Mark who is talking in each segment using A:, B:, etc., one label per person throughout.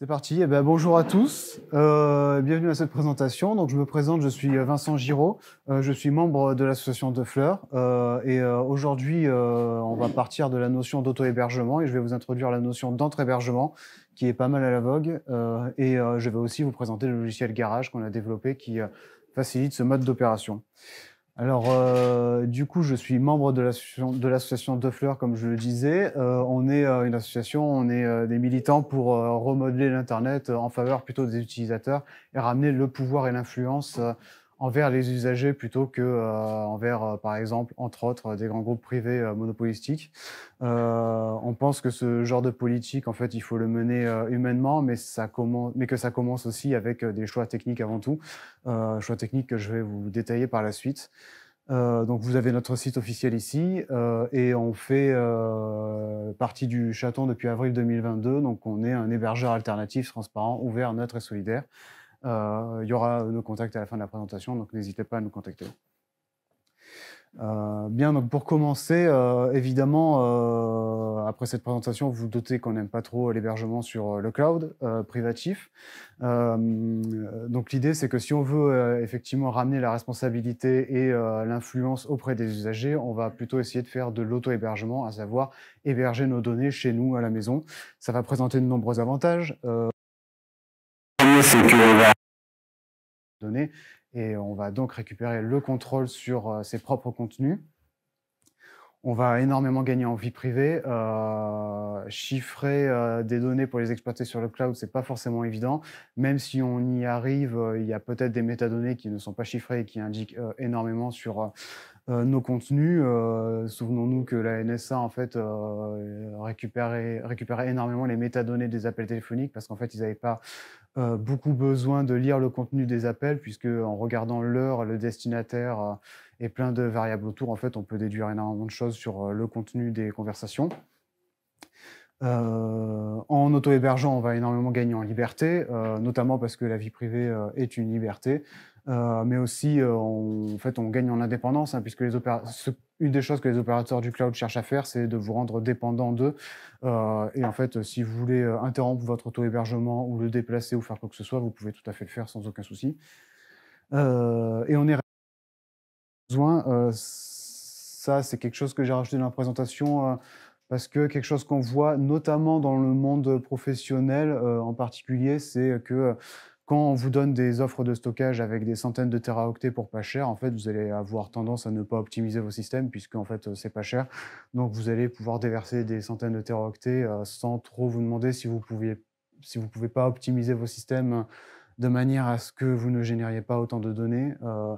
A: C'est parti. Eh ben, bonjour à tous. Euh, bienvenue à cette présentation. Donc, je me présente, je suis euh, Vincent Giraud. Euh, je suis membre de l'association De Fleurs. et aujourd'hui, on va partir de la notion d'auto-hébergement et je vais vous introduire la notion d'entre-hébergement qui est pas mal à la vogue. et je vais aussi vous présenter le logiciel Garage qu'on a développé qui facilite ce mode d'opération. Alors, euh, du coup, je suis membre de l'association de, de Fleurs, comme je le disais. Euh, on est euh, une association, on est des militants pour remodeler l'Internet en faveur plutôt des utilisateurs et ramener le pouvoir et l'influence envers les usagers plutôt que euh, envers, euh, par exemple, entre autres, des grands groupes privés euh, monopolistiques. on pense que ce genre de politique, en fait, il faut le mener humainement, mais, ça commence, mais que ça commence aussi avec des choix techniques avant tout, choix techniques que je vais vous détailler par la suite. donc vous avez notre site officiel ici et on fait partie du chaton depuis avril 2022. Donc on est un hébergeur alternatif, transparent, ouvert, neutre et solidaire. Euh, il y aura nos contacts à la fin de la présentation, donc n'hésitez pas à nous contacter. Euh, bien, donc pour commencer, euh, évidemment, après cette présentation, vous, vous doutez qu'on n'aime pas trop l'hébergement sur le cloud privatif. donc l'idée, c'est que si on veut effectivement ramener la responsabilité et l'influence auprès des usagers, on va plutôt essayer de faire de l'auto-hébergement, à savoir héberger nos données chez nous à la maison. Ça va présenter de nombreux avantages c'est que et on va donc récupérer le contrôle sur euh, ses propres contenus. On va énormément gagner en vie privée. Euh, chiffrer euh, des données pour les exploiter sur le cloud, c'est pas forcément évident. Même si on y arrive, il y a peut-être des métadonnées qui ne sont pas chiffrées et qui indiquent énormément sur nos contenus. Souvenons-nous que la NSA en fait récupérait, récupérait, énormément les métadonnées des appels téléphoniques parce qu'en fait ils n'avaient pas euh, beaucoup besoin de lire le contenu des appels, puisque en regardant l'heure, le destinataire euh, et plein de variables autour, en fait, on peut déduire énormément de choses sur euh, le contenu des conversations. en auto-hébergeant, on va énormément gagner en liberté, notamment parce que la vie privée est une liberté. Euh, mais aussi, euh, on, en fait, on gagne en indépendance, hein, puisque les une des choses que les opérateurs du cloud cherchent à faire, c'est de vous rendre dépendant d'eux. Euh, et en fait, si vous voulez interrompre votre auto-hébergement ou le déplacer ou faire quoi que ce soit, vous pouvez tout à fait le faire sans aucun souci. et on est besoin. ça, c'est quelque chose que j'ai rajouté dans la présentation parce que quelque chose qu'on voit notamment dans le monde professionnel en particulier, c'est que quand on vous donne des offres de stockage avec des centaines de teraoctets pour pas cher, en fait, vous allez avoir tendance à ne pas optimiser vos systèmes puisque en fait, c'est pas cher. Donc, vous allez pouvoir déverser des centaines de teraoctets euh, sans trop vous demander si vous pouviez, si vous pouvez pas optimiser vos systèmes de manière à ce que vous ne génériez pas autant de données. Euh,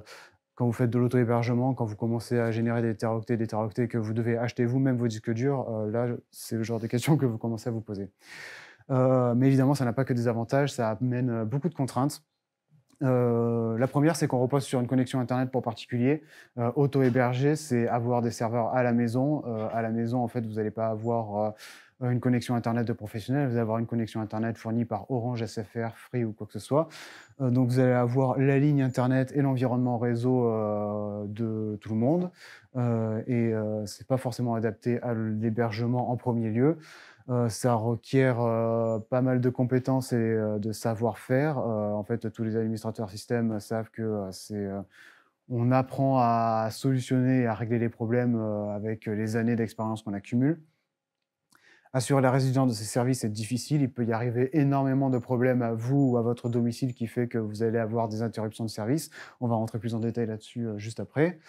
A: quand vous faites de l'auto-hébergement, quand vous commencez à générer des teraoctets, des teraoctets que vous devez acheter vous-même vos disques durs, euh, là, c'est le genre de questions que vous commencez à vous poser. Euh, mais évidemment, ça n'a pas que des avantages, ça amène euh, beaucoup de contraintes. Euh, la première, c'est qu'on repose sur une connexion Internet pour particulier. Auto-héberger, c'est avoir des serveurs à la maison. à la maison, en fait, vous n'allez pas avoir euh, une connexion Internet de professionnel, vous allez avoir une connexion Internet fournie par Orange, SFR, Free ou quoi que ce soit. Euh, donc vous allez avoir la ligne Internet et l'environnement réseau euh, de tout le monde. et c'est pas forcément adapté à l'hébergement en premier lieu. ça requiert pas mal de compétences et de savoir-faire. en fait, tous les administrateurs système savent que c'est on apprend à solutionner et à régler les problèmes avec les années d'expérience qu'on accumule. Assurer la résidence de ces services est difficile. Il peut y arriver énormément de problèmes à vous ou à votre domicile qui fait que vous allez avoir des interruptions de service. On va rentrer plus en détail là-dessus euh, juste après.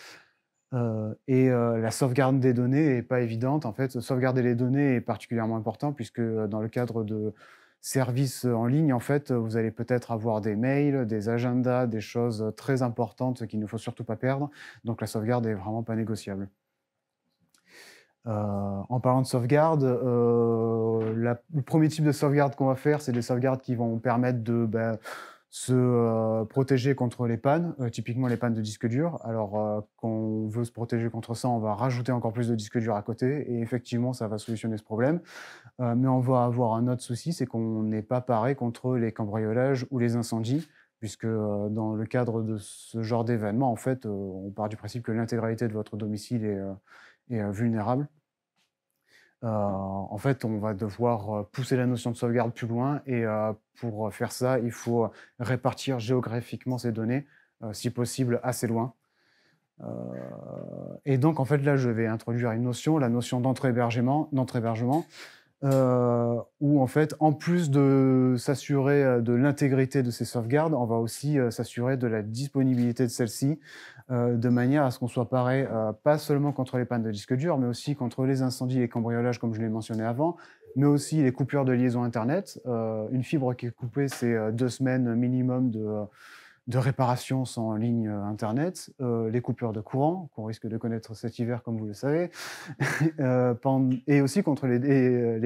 A: Euh, et euh, la sauvegarde des données n'est pas évidente. En fait, sauvegarder les données est particulièrement important puisque dans le cadre de services en ligne, en fait, vous allez peut-être avoir des mails, des agendas, des choses très importantes qu'il ne faut surtout pas perdre. Donc la sauvegarde n'est vraiment pas négociable. Euh, en parlant de sauvegarde, euh, la, le premier type de sauvegarde qu'on va faire, c'est des sauvegardes qui vont permettre de ben, se euh, protéger contre les pannes, typiquement les pannes de disque dur. Alors, quand on veut se protéger contre ça, on va rajouter encore plus de disques durs à côté, et effectivement, ça va solutionner ce problème. mais on va avoir un autre souci, c'est qu'on n'est pas paré contre les cambriolages ou les incendies puisque dans le cadre de ce genre d'événement, en fait, on part du principe que l'intégralité de votre domicile est, euh, vulnérable euh, en fait, on va devoir euh, pousser la notion de sauvegarde plus loin et pour faire ça, il faut répartir géographiquement ces données, si possible assez loin. et donc, en fait, là, je vais introduire une notion, la notion d'entre-hébergement, d'entre-hébergement euh, où en fait, en plus de s'assurer de l'intégrité de ces sauvegardes, on va aussi s'assurer de la disponibilité de celles-ci euh, de manière à ce qu'on soit paré euh, pas seulement contre les pannes de disque dur, mais aussi contre les incendies et les cambriolages, comme je l'ai mentionné avant, mais aussi les coupures de liaison Internet. Euh, une fibre qui est coupée, c'est deux semaines minimum de de réparation sans ligne euh, Internet, euh, les coupures de courant qu'on risque de connaître cet hiver, comme vous le savez, euh, et aussi contre les,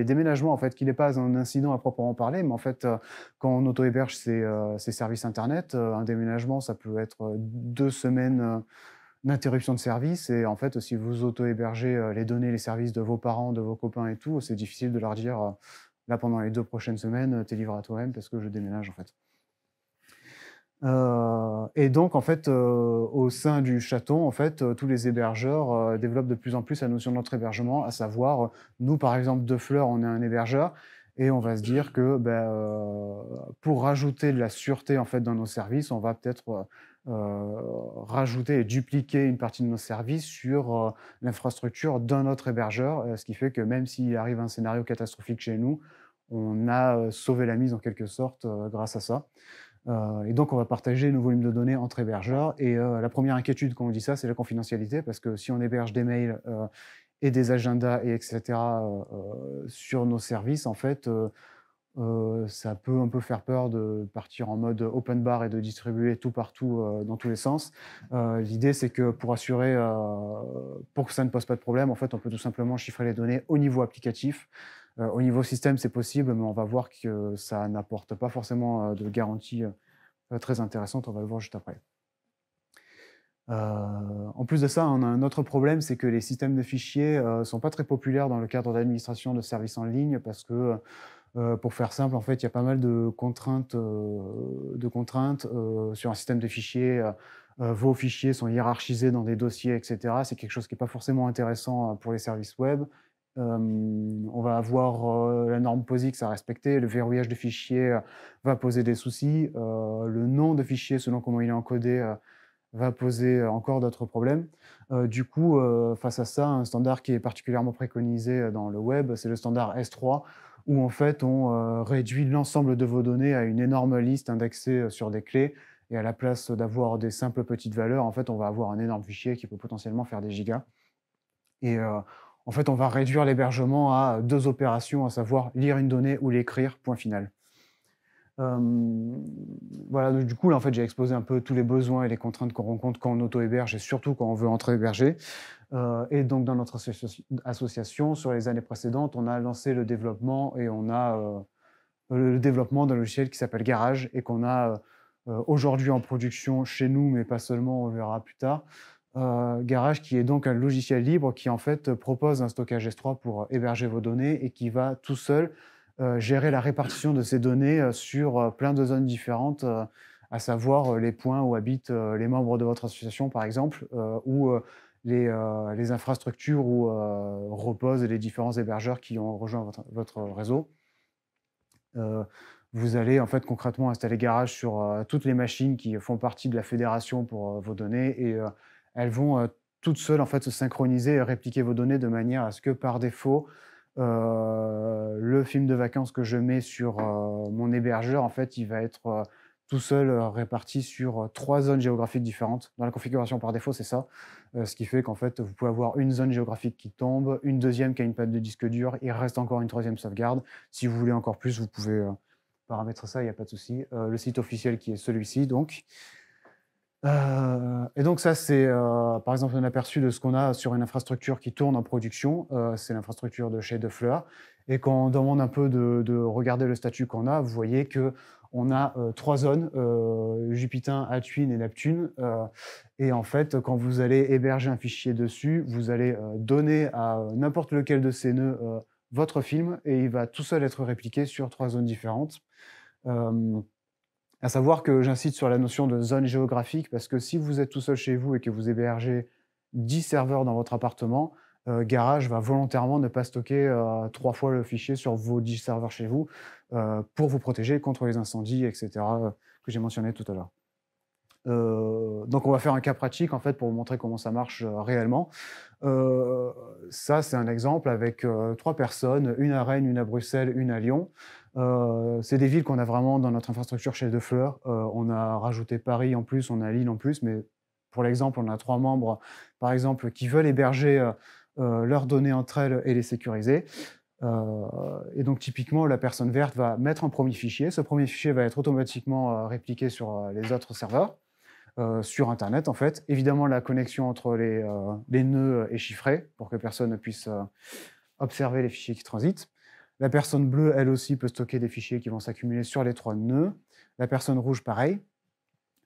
A: déménagements, en fait, qui n'est pas un incident à proprement parler, mais en fait, quand on auto-héberge ses, ses, services Internet, un déménagement, ça peut être deux semaines d'interruption de service, et en fait, si vous auto-hébergez les données, les services de vos parents, de vos copains et tout, c'est difficile de leur dire, là, pendant les deux prochaines semaines, t'es livré à toi-même parce que je déménage, en fait. Euh, et donc, en fait, euh, au sein du château en fait, euh, tous les hébergeurs développent de plus en plus la notion de notre hébergement, à savoir, nous, par exemple, De Fleur, on est un hébergeur, et on va se dire que ben, pour rajouter de la sûreté en fait dans nos services, on va peut-être rajouter et dupliquer une partie de nos services sur l'infrastructure d'un autre hébergeur, ce qui fait que même s'il arrive un scénario catastrophique chez nous, on a sauvé la mise en quelque sorte grâce à ça. Euh, et donc, on va partager nos volumes de données entre hébergeurs. Et euh, la première inquiétude quand on dit ça, c'est la confidentialité, parce que si on héberge des mails euh, et des agendas, et etc., sur nos services, en fait, ça peut un peu faire peur de partir en mode open bar et de distribuer tout partout dans tous les sens. L'idée, c'est que pour assurer, pour que ça ne pose pas de problème, en fait, on peut tout simplement chiffrer les données au niveau applicatif. Euh, au niveau système, c'est possible, mais on va voir que ça n'apporte pas forcément euh, de garantie euh, très intéressante. On va le voir juste après. en plus de ça, on a un autre problème, c'est que les systèmes de fichiers ne sont pas très populaires dans le cadre d'administration de services en ligne parce que, pour faire simple, en fait, il y a pas mal de contraintes, de contraintes sur un système de fichiers. vos fichiers sont hiérarchisés dans des dossiers, etc. C'est quelque chose qui n'est pas forcément intéressant pour les services web euh, on va avoir euh, la norme POSIX à respecter, le verrouillage de fichiers euh, va poser des soucis, le nom de fichier selon comment il est encodé va poser encore d'autres problèmes. du coup, face à ça, un standard qui est particulièrement préconisé dans le web, c'est le standard S3, où en fait on réduit l'ensemble de vos données à une énorme liste indexée sur des clés, et à la place d'avoir des simples petites valeurs, en fait on va avoir un énorme fichier qui peut potentiellement faire des gigas en fait, on va réduire l'hébergement à deux opérations, à savoir lire une donnée ou l'écrire, point final. Euh, voilà, du coup, en fait, j'ai exposé un peu tous les besoins et les contraintes qu'on rencontre quand on auto-héberge et surtout quand on veut entre-héberger. Euh, et donc, dans notre association, sur les années précédentes, on a lancé le développement et on a euh, le développement d'un logiciel qui s'appelle Garage et qu'on a aujourd'hui en production chez nous, mais pas seulement, on verra plus tard. Euh, Garage, qui est donc un logiciel libre qui en fait propose un stockage S3 pour héberger vos données et qui va tout seul euh, gérer la répartition de ces données euh, sur plein de zones différentes, à savoir les points où habitent les membres de votre association, par exemple, ou les, infrastructures où reposent les différents hébergeurs qui ont rejoint votre, votre réseau. vous allez en fait concrètement installer Garage sur toutes les machines qui font partie de la fédération pour vos données et elles vont euh, toutes seules en fait se synchroniser et répliquer vos données de manière à ce que par défaut euh, le film de vacances que je mets sur euh, mon hébergeur, en fait, il va être tout seul réparti sur trois zones géographiques différentes. Dans la configuration par défaut, c'est ça. ce qui fait qu'en fait, vous pouvez avoir une zone géographique qui tombe, une deuxième qui a une patte de disque dur, il reste encore une troisième sauvegarde. Si vous voulez encore plus, vous pouvez paramétrer ça, il n'y a pas de souci. le site officiel qui est celui-ci, donc. Euh, et donc ça, c'est euh, par exemple un aperçu de ce qu'on a sur une infrastructure qui tourne en production. Euh, c'est l'infrastructure de chez De Et quand on demande un peu de, de regarder le statut qu'on a, vous voyez que on a euh, trois zones euh, Jupiter, Atuin et Neptune. Euh, et en fait, quand vous allez héberger un fichier dessus, vous allez donner à n'importe lequel de ces nœuds votre film et il va tout seul être répliqué sur trois zones différentes. Euh, à savoir que j'insiste sur la notion de zone géographique parce que si vous êtes tout seul chez vous et que vous hébergez 10 serveurs dans votre appartement, euh, Garage va volontairement ne pas stocker euh, trois fois le fichier sur vos 10 serveurs chez vous euh, pour vous protéger contre les incendies, etc., que j'ai mentionné tout à l'heure. donc on va faire un cas pratique en fait pour vous montrer comment ça marche réellement. ça c'est un exemple avec trois personnes, une à Rennes, une à Bruxelles, une à Lyon. Euh, c'est des villes qu'on a vraiment dans notre infrastructure chez de fleurs. Euh, on a rajouté Paris en plus, on a Lille en plus, mais pour l'exemple, on a trois membres, par exemple, qui veulent héberger euh, leurs données entre elles et les sécuriser. et donc, typiquement, la personne verte va mettre un premier fichier. Ce premier fichier va être automatiquement répliqué sur les autres serveurs. sur Internet, en fait. Évidemment, la connexion entre les, nœuds est chiffrée pour que personne ne puisse observer les fichiers qui transitent. La personne bleue, elle aussi, peut stocker des fichiers qui vont s'accumuler sur les trois nœuds. La personne rouge, pareil.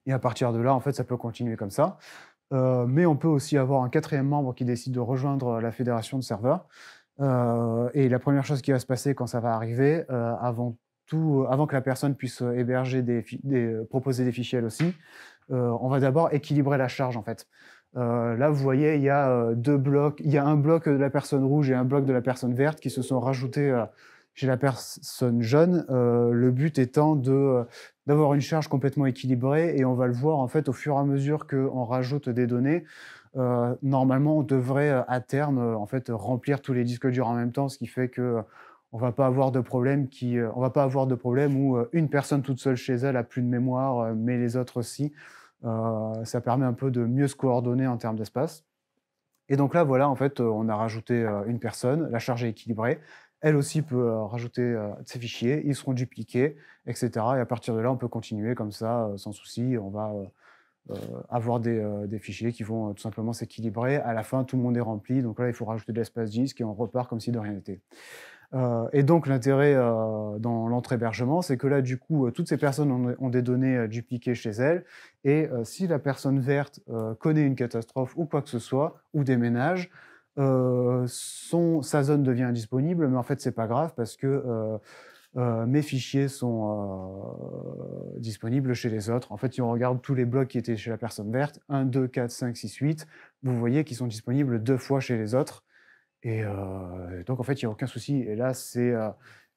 A: Et à partir de là, en fait, ça peut continuer comme ça. Euh, mais on peut aussi avoir un quatrième membre qui décide de rejoindre la fédération de serveurs. Euh, et la première chose qui va se passer quand ça va arriver, euh, avant tout, avant que la personne puisse héberger des proposer des fichiers elle aussi, on va d'abord équilibrer la charge en fait. Euh, là, vous voyez, il y a euh, deux blocs, il y a un bloc de la personne rouge et un bloc de la personne verte qui se sont rajoutés euh, chez la personne jeune. le but étant de d'avoir une charge complètement équilibrée et on va le voir en fait au fur et à mesure qu'on rajoute des données. normalement, on devrait à terme en fait remplir tous les disques durs en même temps, ce qui fait que on va pas avoir de problème qui, on va pas avoir de problème où une personne toute seule chez elle a plus de mémoire, mais les autres aussi. Euh, ça permet un peu de mieux se coordonner en termes d'espace. Et donc là, voilà, en fait, euh, on a rajouté euh, une personne, la charge est équilibrée. Elle aussi peut rajouter ses fichiers, ils seront dupliqués, etc. Et à partir de là, on peut continuer comme ça, sans souci. On va avoir des, fichiers qui vont tout simplement s'équilibrer. À la fin, tout le monde est rempli. Donc là, il faut rajouter de l'espace disque et on repart comme si de rien n'était. Euh, et donc l'intérêt euh, dans dans hébergement c'est que là, du coup, euh, toutes ces personnes ont, des données dupliquées chez elles. Et si la personne verte connaît une catastrophe ou quoi que ce soit, ou déménage, sa zone devient indisponible, mais en fait, c'est pas grave parce que mes fichiers sont disponibles chez les autres. En fait, si on regarde tous les blocs qui étaient chez la personne verte, 1, 2, 4, 5, 6, 8, vous voyez qu'ils sont disponibles deux fois chez les autres. Euh, et donc, en fait, il n'y a aucun souci. Et là, c'est euh,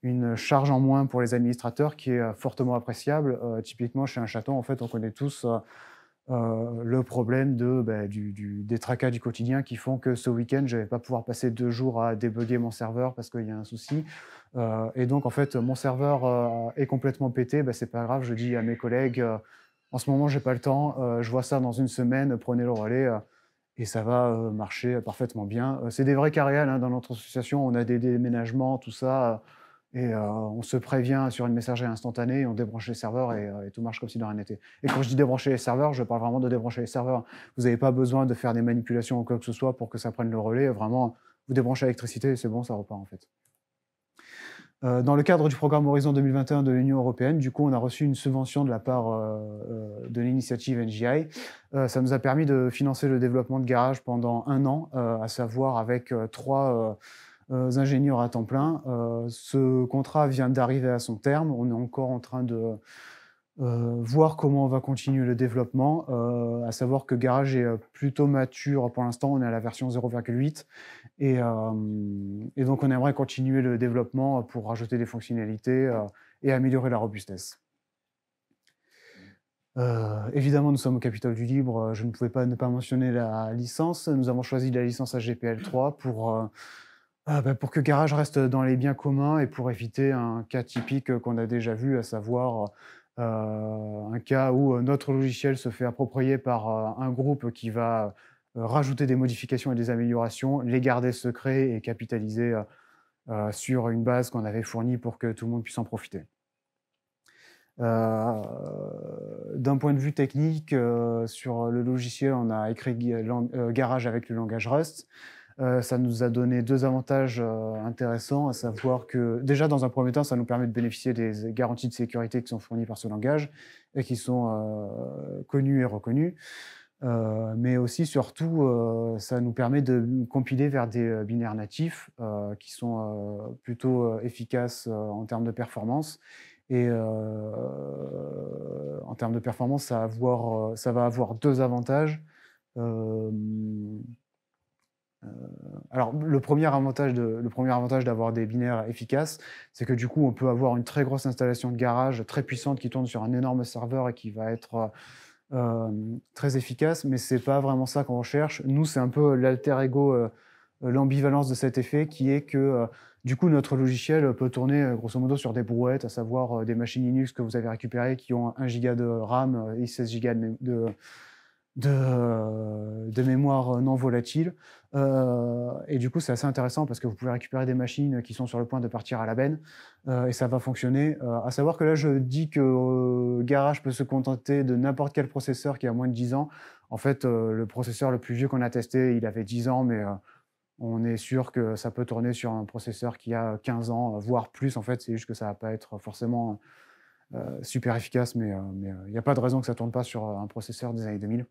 A: une charge en moins pour les administrateurs qui est euh, fortement appréciable. typiquement, chez un chaton, en fait, on connaît tous le problème bah, des tracas du quotidien qui font que ce week-end, je ne vais pas pouvoir passer deux jours à débugger mon serveur parce qu'il y a un souci. et donc, en fait, mon serveur est complètement pété. Ce bah, c'est pas grave, je dis à mes collègues, en ce moment, je n'ai pas le temps, je vois ça dans une semaine, prenez le relais et ça va euh, marcher euh, parfaitement bien. Euh, c'est des vrais cas hein, dans notre association, on a des déménagements, tout ça, et on se prévient sur une messagerie instantanée, on débranche les serveurs et, et tout marche comme si de rien n'était. Et quand je dis débrancher les serveurs, je parle vraiment de débrancher les serveurs. Vous n'avez pas besoin de faire des manipulations ou quoi que ce soit pour que ça prenne le relais, vraiment, vous débranchez l'électricité et c'est bon, ça repart en fait. Euh, dans le cadre du programme Horizon 2021 de l'Union européenne, du coup, on a reçu une subvention de la part euh, euh, de l'initiative NGI. ça nous a permis de financer le développement de garage pendant un an, à savoir avec trois ingénieurs à temps plein. ce contrat vient d'arriver à son terme. On est encore en train de euh, voir comment on va continuer le développement. Euh, à savoir que Garage est euh, plutôt mature pour l'instant, on est à la version 0,8 et, donc on aimerait continuer le développement pour rajouter des fonctionnalités et améliorer la robustesse. évidemment, nous sommes au Capitole du Libre. Je ne pouvais pas ne pas mentionner la licence. Nous avons choisi la licence AGPL3 pour, bah, pour que Garage reste dans les biens communs et pour éviter un cas typique qu'on a déjà vu, à savoir euh, un cas où euh, notre logiciel se fait approprier par euh, un groupe qui va rajouter des modifications et des améliorations, les garder secrets et capitaliser sur une base qu'on avait fournie pour que tout le monde puisse en profiter. D'un point de vue technique, sur le logiciel, on a écrit Garage avec le langage Rust. Euh, ça nous a donné deux avantages euh, intéressants, à savoir que déjà dans un premier temps, ça nous permet de bénéficier des garanties de sécurité qui sont fournies par ce langage et qui sont euh, connues et reconnues. mais aussi, surtout, ça nous permet de compiler vers des binaires natifs qui sont plutôt efficaces en termes de performance. Et en termes de performance, ça, ça va avoir deux avantages. Euh, alors, le premier avantage, le premier avantage d'avoir des binaires efficaces, c'est que du coup, on peut avoir une très grosse installation de garage très puissante qui tourne sur un énorme serveur et qui va être euh, euh, très efficace. Mais c'est pas vraiment ça qu'on cherche. Nous, c'est un peu l'alter ego, l'ambivalence de cet effet qui est que du coup, notre logiciel peut tourner grosso modo sur des brouettes, à savoir des machines Linux que vous avez récupérées qui ont 1 giga de RAM et 16 giga de de, euh, mémoire euh, non volatile. Euh, et du coup, c'est assez intéressant parce que vous pouvez récupérer des machines qui sont sur le point de partir à la benne et ça va fonctionner. à savoir que là, je dis que Garage peut se contenter de n'importe quel processeur qui a moins de 10 ans. En fait, le processeur le plus vieux qu'on a testé, il avait 10 ans, mais on est sûr que ça peut tourner sur un processeur qui a 15 ans, voire plus. En fait, c'est juste que ça va pas être forcément super efficace, mais il n'y a pas de raison que ça tourne pas sur un processeur des années 2000.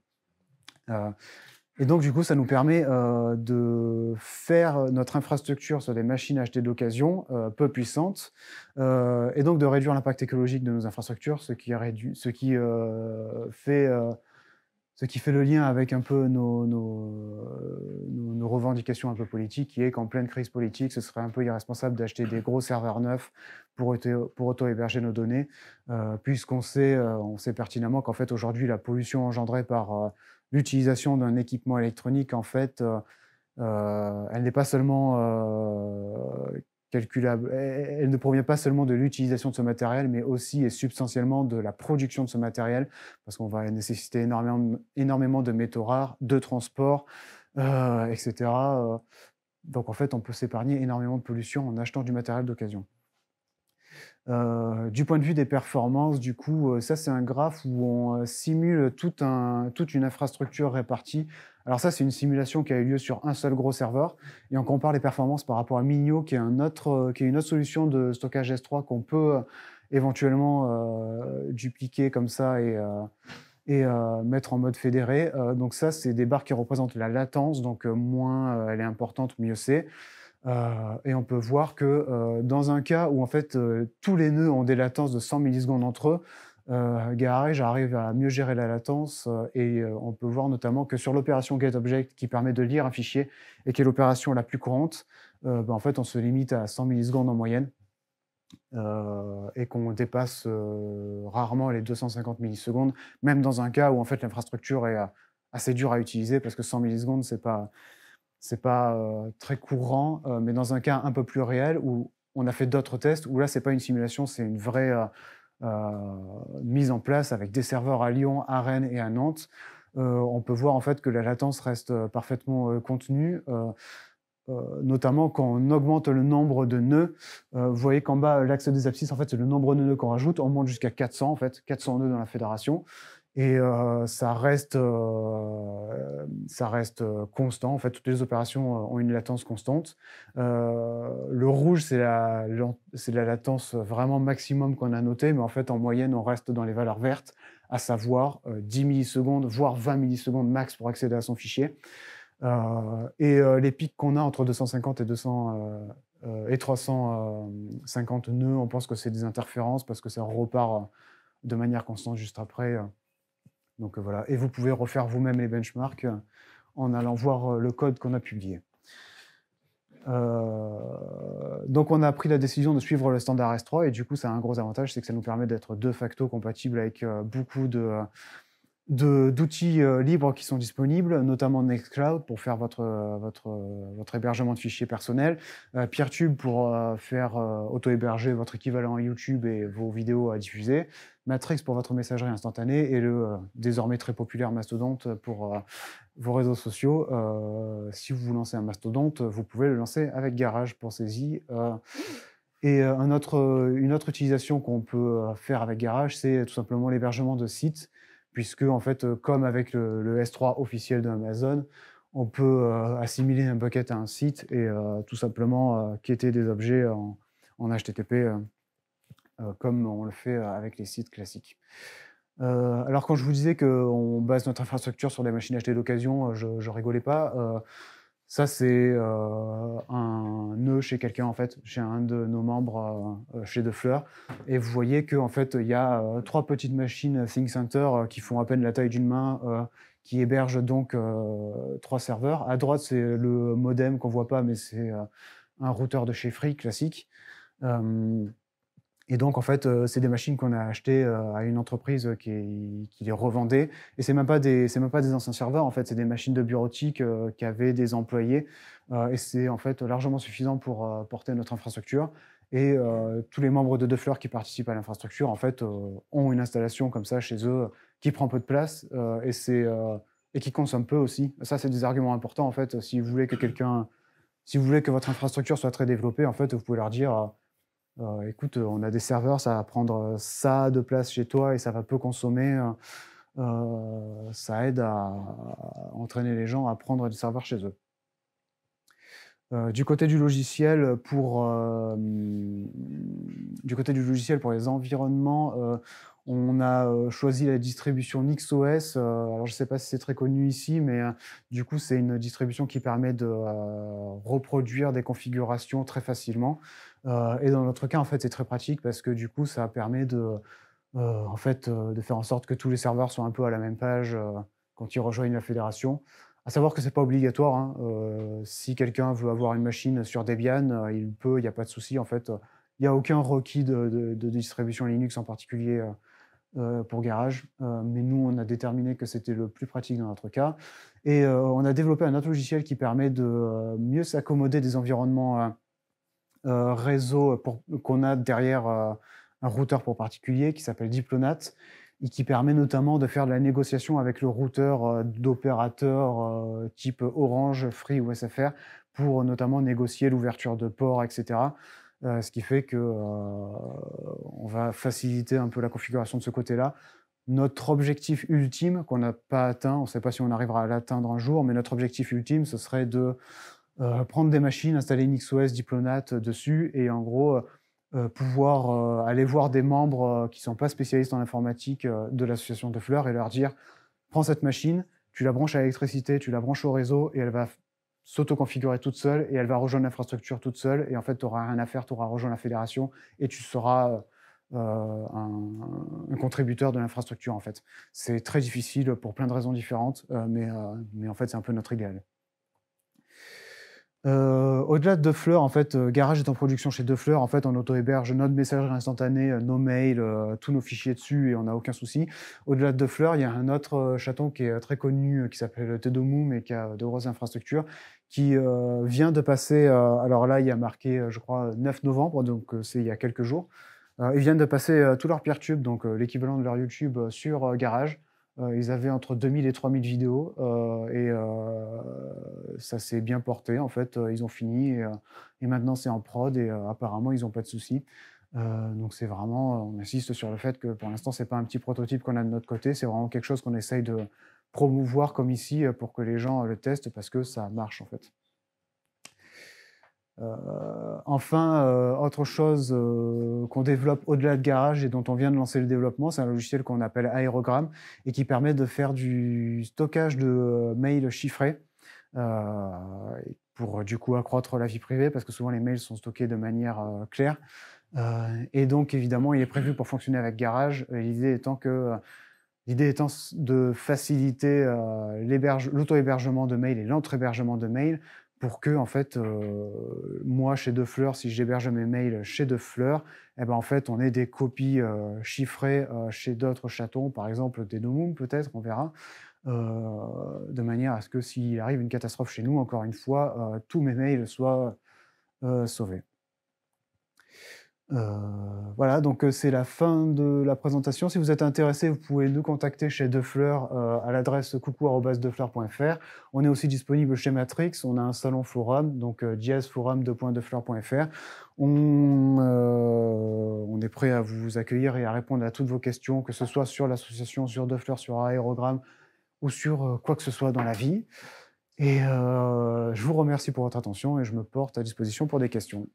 A: Euh, et donc, du coup, ça nous permet euh, de faire notre infrastructure sur des machines achetées d'occasion euh, peu puissantes, et donc de réduire l'impact écologique de nos infrastructures, ce qui, réduit, ce qui fait ce qui fait le lien avec un peu nos, nos, revendications un peu politiques, qui est qu'en pleine crise politique, ce serait un peu irresponsable d'acheter des gros serveurs neufs pour, pour auto-héberger nos données, puisqu'on sait, on sait pertinemment qu'en fait aujourd'hui la pollution engendrée par l'utilisation d'un équipement électronique, en fait, euh, euh, elle n'est pas seulement euh, calculable, elle ne provient pas seulement de l'utilisation de ce matériel, mais aussi et substantiellement de la production de ce matériel, parce qu'on va nécessiter énormément, énormément de métaux rares, de transport, etc. Donc en fait, on peut s'épargner énormément de pollution en achetant du matériel d'occasion. Euh, du point de vue des performances, du coup, euh, ça c'est un graphe où on euh, simule un, toute une infrastructure répartie. Alors ça c'est une simulation qui a eu lieu sur un seul gros serveur et on compare les performances par rapport à Minio qui est, un autre, qui est une autre solution de stockage S3 qu'on peut éventuellement euh, dupliquer comme ça et, et mettre en mode fédéré. donc ça c'est des barres qui représentent la latence, donc moins elle est importante, mieux c'est. Euh, et on peut voir que euh, dans un cas où en fait euh, tous les nœuds ont des latences de 100 millisecondes entre eux, euh, Garage arrive à mieux gérer la latence et on peut voir notamment que sur l'opération getObject qui permet de lire un fichier et qui est l'opération la plus courante, ben, en fait on se limite à 100 millisecondes en moyenne et qu'on dépasse rarement les 250 millisecondes, même dans un cas où en fait l'infrastructure est assez dure à utiliser parce que 100 millisecondes c'est pas c'est pas euh, très courant, euh, mais dans un cas un peu plus réel où on a fait d'autres tests, où là, c'est pas une simulation, c'est une vraie euh, mise en place avec des serveurs à Lyon, à Rennes et à Nantes. on peut voir en fait que la latence reste parfaitement contenue notamment quand on augmente le nombre de nœuds. vous voyez qu'en bas, l'axe des abscisses, en fait, c'est le nombre de nœuds qu'on rajoute. On monte jusqu'à 400, en fait, 400 nœuds dans la fédération. Et euh, ça, reste, euh, ça reste euh, constant. En fait, toutes les opérations ont une latence constante. le rouge, c'est la, la, latence vraiment maximum qu'on a notée, mais en fait, en moyenne, on reste dans les valeurs vertes, à savoir 10 millisecondes, voire 20 millisecondes max pour accéder à son fichier. et les pics qu'on a entre 250 et 200 et 350 nœuds, on pense que c'est des interférences parce que ça repart de manière constante juste après. Donc euh, voilà, et vous pouvez refaire vous-même les benchmarks euh, en allant voir euh, le code qu'on a publié. donc on a pris la décision de suivre le standard S3 et du coup ça a un gros avantage, c'est que ça nous permet d'être de facto compatible avec beaucoup de d'outils euh, libres qui sont disponibles, notamment Nextcloud pour faire votre, euh, votre, euh, votre hébergement de fichiers personnels, PeerTube pour faire auto-héberger votre équivalent à YouTube et vos vidéos à diffuser, Matrix pour votre messagerie instantanée et le désormais très populaire Mastodonte pour vos réseaux sociaux. si vous vous lancez un Mastodonte, vous pouvez le lancer avec Garage, pensez-y. Et une autre utilisation qu'on peut faire avec Garage, c'est tout simplement l'hébergement de sites puisque en fait, euh, comme avec le, S3 officiel d'Amazon, on peut euh, assimiler un bucket à un site et euh, tout simplement quitter des objets en, HTTP comme on le fait avec les sites classiques. alors quand je vous disais qu'on base notre infrastructure sur des machines achetées d'occasion, je, je rigolais pas. Ça, c'est euh, un nœud chez quelqu'un, en fait, chez un de nos membres euh, euh, chez De Fleur. Et vous voyez qu'en en fait, il y a trois petites machines Think Center qui font à peine la taille d'une main, qui hébergent donc trois serveurs. À droite, c'est le modem qu'on voit pas, mais c'est un routeur de chez Free classique. Et donc, en fait, euh, c'est des machines qu'on a achetées euh, à une entreprise euh, qui, les revendait. Et c'est même pas c'est même pas des anciens serveurs. En fait, c'est des machines de bureautique qui avaient des employés. et c'est en fait largement suffisant pour porter notre infrastructure. Et tous les membres de Defleur qui participent à l'infrastructure, en fait, ont une installation comme ça chez eux qui prend peu de place et c'est et qui consomme peu aussi. Ça, c'est des arguments importants en fait. Si vous voulez que quelqu'un, si vous voulez que votre infrastructure soit très développée, en fait, vous pouvez leur dire euh, écoute, euh, on a des serveurs, ça va prendre euh, ça de place chez toi et ça va peu consommer. ça aide à, entraîner les gens à prendre des serveurs chez eux. du côté du logiciel pour du côté du logiciel pour les environnements, on a choisi la distribution NixOS. alors je ne sais pas si c'est très connu ici, mais du coup c'est une distribution qui permet de reproduire des configurations très facilement. Euh, et dans notre cas, en fait, c'est très pratique parce que du coup, ça permet de, euh, en fait, euh, de faire en sorte que tous les serveurs soient un peu à la même page quand ils rejoignent la fédération. À savoir que ce n'est pas obligatoire. Hein. si quelqu'un veut avoir une machine sur Debian, il peut, il n'y a pas de souci. En fait, il n'y a aucun requis de, distribution Linux en particulier pour Garage. mais nous, on a déterminé que c'était le plus pratique dans notre cas. Et on a développé un autre logiciel qui permet de mieux s'accommoder des environnements euh, réseau qu'on a derrière euh, un routeur pour particulier qui s'appelle Diplonat et qui permet notamment de faire de la négociation avec le routeur euh, d'opérateurs type Orange, Free ou SFR pour notamment négocier l'ouverture de ports, etc. ce qui fait que on va faciliter un peu la configuration de ce côté-là. Notre objectif ultime qu'on n'a pas atteint, on ne sait pas si on arrivera à l'atteindre un jour, mais notre objectif ultime, ce serait de euh, prendre des machines, installer une XOS diplomate euh, dessus et en gros euh, pouvoir aller voir des membres qui ne sont pas spécialistes en informatique de l'association de fleurs et leur dire prends cette machine, tu la branches à l'électricité, tu la branches au réseau et elle va s'auto-configurer toute seule et elle va rejoindre l'infrastructure toute seule et en fait tu n'auras rien à faire, tu auras rejoint la fédération et tu seras... un, contributeur de l'infrastructure en fait. C'est très difficile pour plein de raisons différentes, mais, mais en fait c'est un peu notre idéal. Euh, au-delà de Fleur, en fait, euh, Garage est en production chez Defleur. En fait, on auto-héberge notre messagerie instantanée, euh, nos mails, tous nos fichiers dessus et on n'a aucun souci. Au-delà de Fleur, il y a un autre chaton qui est très connu, qui s'appelle Tedomu, mais qui a de grosses infrastructures, qui vient de passer, alors là, il y a marqué, je crois, 9 novembre, donc c'est il y a quelques jours. ils viennent de passer tout leur tube, donc l'équivalent de leur YouTube, sur Garage. Euh, ils avaient entre 2000 et 3000 vidéos euh, et euh, ça s'est bien porté en fait. Ils ont fini et, maintenant c'est en prod et apparemment ils n'ont pas de soucis. donc c'est vraiment, on insiste sur le fait que pour l'instant c'est pas un petit prototype qu'on a de notre côté, c'est vraiment quelque chose qu'on essaye de promouvoir comme ici pour que les gens le testent parce que ça marche en fait. Euh, enfin, euh, autre chose euh, qu'on développe au-delà de Garage et dont on vient de lancer le développement, c'est un logiciel qu'on appelle Aerogram et qui permet de faire du stockage de mails chiffrés pour du coup accroître la vie privée parce que souvent les mails sont stockés de manière claire. et donc évidemment, il est prévu pour fonctionner avec Garage. L'idée étant que l'idée étant de faciliter l'auto-hébergement de mails et l'entre-hébergement de mails pour que en fait euh, moi chez De Fleurs, si j'héberge mes mails chez De Fleurs, eh ben en fait on ait des copies euh, chiffrées euh, chez d'autres chatons, par exemple des peut-être, on verra, de manière à ce que s'il arrive une catastrophe chez nous, encore une fois, tous mes mails soient sauvés. Euh, voilà, donc euh, c'est la fin de la présentation. Si vous êtes intéressé, vous pouvez nous contacter chez Defleur euh, à l'adresse coucou@defleur.fr. On est aussi disponible chez Matrix. On a un salon forum, donc jazzforum.defleur.fr. On, on, est prêt à vous accueillir et à répondre à toutes vos questions, que ce soit sur l'association, sur Defleur, sur Aérogramme ou sur quoi que ce soit dans la vie. Et je vous remercie pour votre attention et je me porte à disposition pour des questions.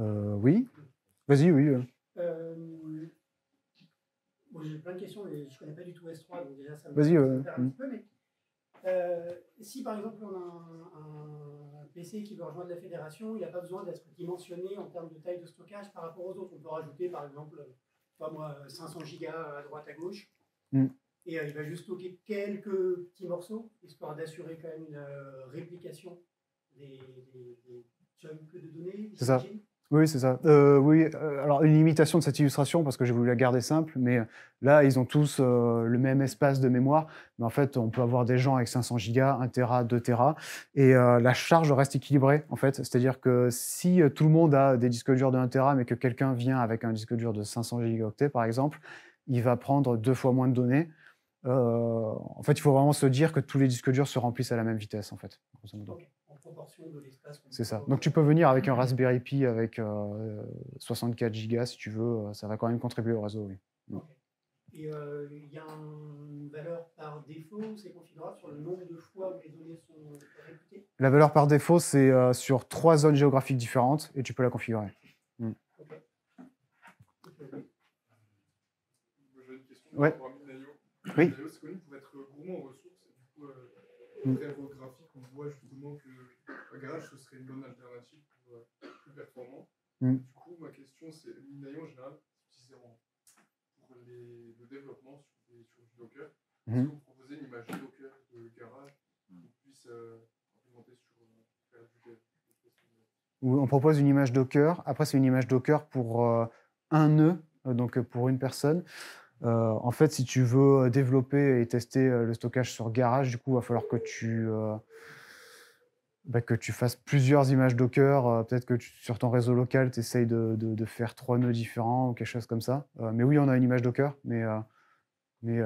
A: Euh, oui Vas-y, oui. Euh. Euh, j'ai plein de questions, mais je ne connais pas du tout S3, donc déjà ça me vas un mm. petit peu. si par exemple on a un, PC qui veut rejoindre la fédération, il n'a pas besoin d'être dimensionné en termes de taille de stockage par rapport aux autres. On peut rajouter par exemple, 500 gigas à droite à gauche. Mm. Et il va juste stocker quelques petits morceaux, histoire d'assurer quand même une réplication des, chunks de données. C'est ça. Oui, c'est ça. Euh, oui, euh, alors une limitation de cette illustration parce que j'ai voulu la garder simple, mais euh, là, ils ont tous le même espace de mémoire. Mais en fait, on peut avoir des gens avec 500 gigas, 1 Tera, 2 Tera, et la charge reste équilibrée, en fait. C'est-à-dire que si tout le monde a des disques durs de 1 Tera, mais que quelqu'un vient avec un disque dur de 500 gigaoctets, par exemple, il va prendre deux fois moins de données. en fait, il faut vraiment se dire que tous les disques durs se remplissent à la même vitesse, en fait, proportion de l'espace. C'est ça. Donc tu peux venir avec un mmh. Raspberry Pi avec 64 euh, Go si tu veux, euh, ça va quand même contribuer au réseau, Et euh, il y a une valeur par défaut, c'est configurable sur le nombre de fois où les données sont réputées La valeur par défaut, c'est sur trois zones géographiques différentes et tu peux la configurer. Mmh. une question ouais. Oui. c'est connu être gourmand en ressources du coup, euh, mmh ce serait une bonne alternative pour euh, plus performant. Mm. Du coup, ma question, c'est en général, c'est pour le développement sur, les, Docker. Mm. Est-ce que vous proposez une image Docker de garage mm. qu'on puisse euh, implémenter sur euh, faire du on propose une image Docker. Après, c'est une image Docker pour un nœud, donc pour une personne. en fait, si tu veux développer et tester le stockage sur garage, du coup, il va falloir que tu, bah, que tu fasses plusieurs images Docker, euh, peut-être que sur ton réseau local, tu essayes de, faire trois nœuds différents ou quelque chose comme ça. Euh, mais oui, on a une image Docker, mais, euh, mais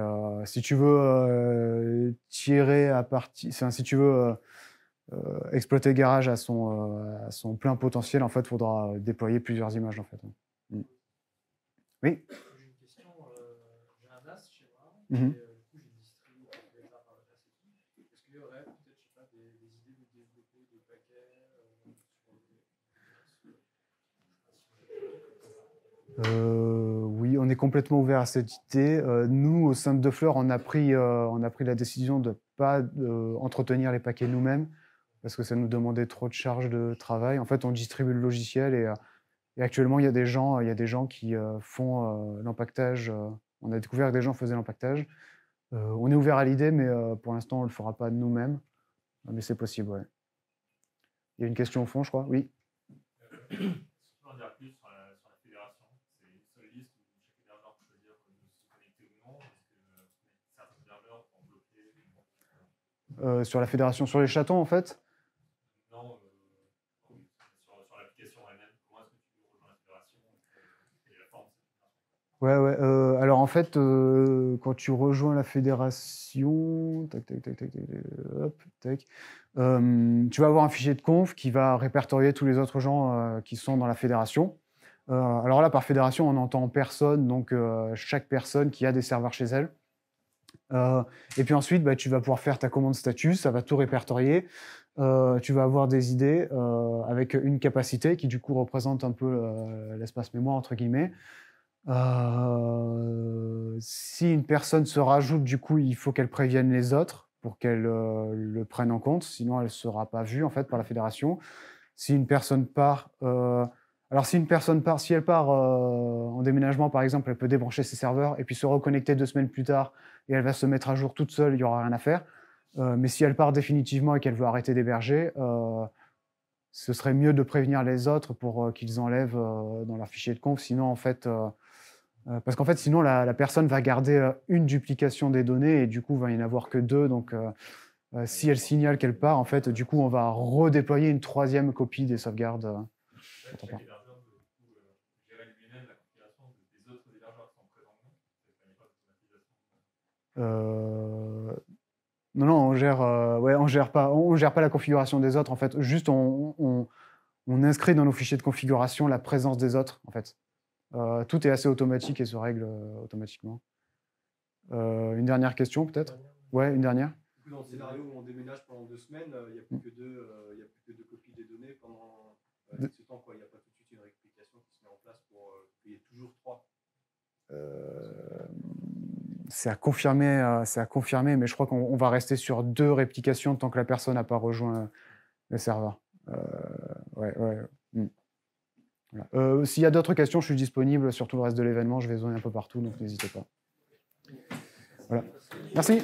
A: si tu veux tirer à si tu veux exploiter Garage à son, son plein potentiel, en fait, il faudra déployer plusieurs images. En fait. Oui J'ai une question. J'ai un chez moi. Mm-hmm. Euh, oui, on est complètement ouvert à cette idée. Euh, nous, au sein de Fleur, on a pris, euh, on a pris la décision de ne pas entretenir les paquets nous-mêmes parce que ça nous demandait trop de charges de travail. En fait, on distribue le logiciel et, actuellement, il y a des gens, il y des gens qui font l'empaquetage. on a découvert que des gens faisaient l'empaquetage. on est ouvert à l'idée, mais pour l'instant, on ne le fera pas nous-mêmes. Mais c'est possible, ouais. Il y a une question au fond, je crois. Oui. Euh, sur la fédération, sur les chatons en fait Non, euh, sur, l'application elle-même. Comment est-ce que tu la fédération et la Ouais, ouais. Euh, alors en fait, quand tu rejoins la fédération, hop, tu vas avoir un fichier de conf qui va répertorier tous les autres gens qui sont dans la fédération. alors là, par fédération, on entend personne, donc chaque personne qui a des serveurs chez elle. Euh, et puis ensuite, bah, tu vas pouvoir faire ta commande statut, ça va tout répertorier. Euh, tu vas avoir des idées euh, avec une capacité qui du coup représente un peu l'espace mémoire entre guillemets. si une personne se rajoute, du coup, il faut qu'elle prévienne les autres pour qu'elle le prenne en compte, sinon elle ne sera pas vue en fait par la fédération. Si une personne part, alors si une personne part, si elle part en déménagement par exemple, elle peut débrancher ses serveurs et puis se reconnecter deux semaines plus tard et elle va se mettre à jour toute seule, il n'y aura rien à faire. Euh, mais si elle part définitivement et qu'elle veut arrêter d'héberger, euh, ce serait mieux de prévenir les autres pour euh, qu'ils enlèvent dans leur fichier de conf. Sinon, en fait, parce qu'en fait, sinon, la, personne va garder une duplication des données et du coup, va y en avoir que deux. Donc, si elle signale qu'elle part, en fait, du coup, on va redéployer une troisième copie des sauvegardes. Euh... Non, non, on gère, euh, ouais, on gère pas, on, gère pas la configuration des autres en fait. Juste, on, inscrit dans nos fichiers de configuration la présence des autres en fait. Euh, tout est assez automatique et se règle euh, automatiquement. une dernière question peut-être Ouais, une dernière. dans le scénario où on déménage pendant deux semaines, il n'y a, plus que deux, a plus que deux copies des données pendant ce temps. Il n'y a pas tout de suite une réplication qui se met en place pour qu'il y ait toujours trois c'est à confirmer, euh, c'est mais je crois qu'on va rester sur deux réplications tant que la personne n'a pas rejoint euh, le serveur. Euh, hmm. S'il y a d'autres questions, je suis disponible sur tout le reste de l'événement. Je vais zoomer un peu partout, donc n'hésitez pas. Merci.